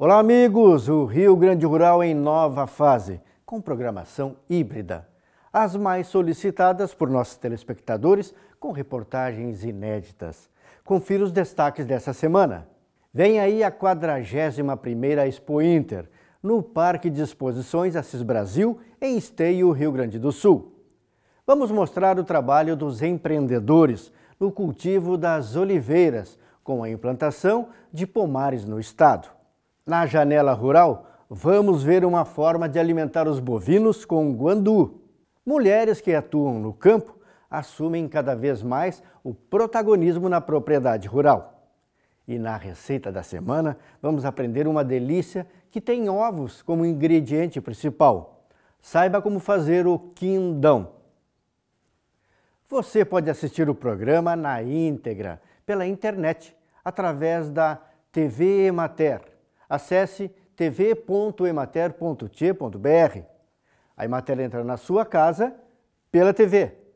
Olá, amigos! O Rio Grande Rural em nova fase, com programação híbrida. As mais solicitadas por nossos telespectadores, com reportagens inéditas. Confira os destaques dessa semana. Vem aí a 41ª Expo Inter, no Parque de Exposições Assis Brasil, em Esteio, Rio Grande do Sul. Vamos mostrar o trabalho dos empreendedores no cultivo das oliveiras, com a implantação de pomares no estado. Na janela rural, vamos ver uma forma de alimentar os bovinos com guandu. Mulheres que atuam no campo assumem cada vez mais o protagonismo na propriedade rural. E na receita da semana, vamos aprender uma delícia que tem ovos como ingrediente principal. Saiba como fazer o quindão. Você pode assistir o programa na íntegra pela internet através da TV Mater acesse tv.emater.tche.br. A Emater entra na sua casa pela TV.